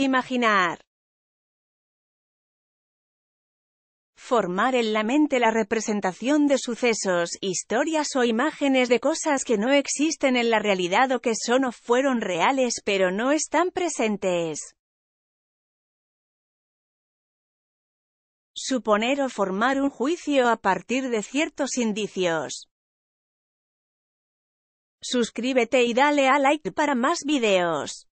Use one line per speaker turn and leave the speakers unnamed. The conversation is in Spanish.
Imaginar. Formar en la mente la representación de sucesos, historias o imágenes de cosas que no existen en la realidad o que son o fueron reales pero no están presentes. Suponer o formar un juicio a partir de ciertos indicios. Suscríbete y dale a like para más videos.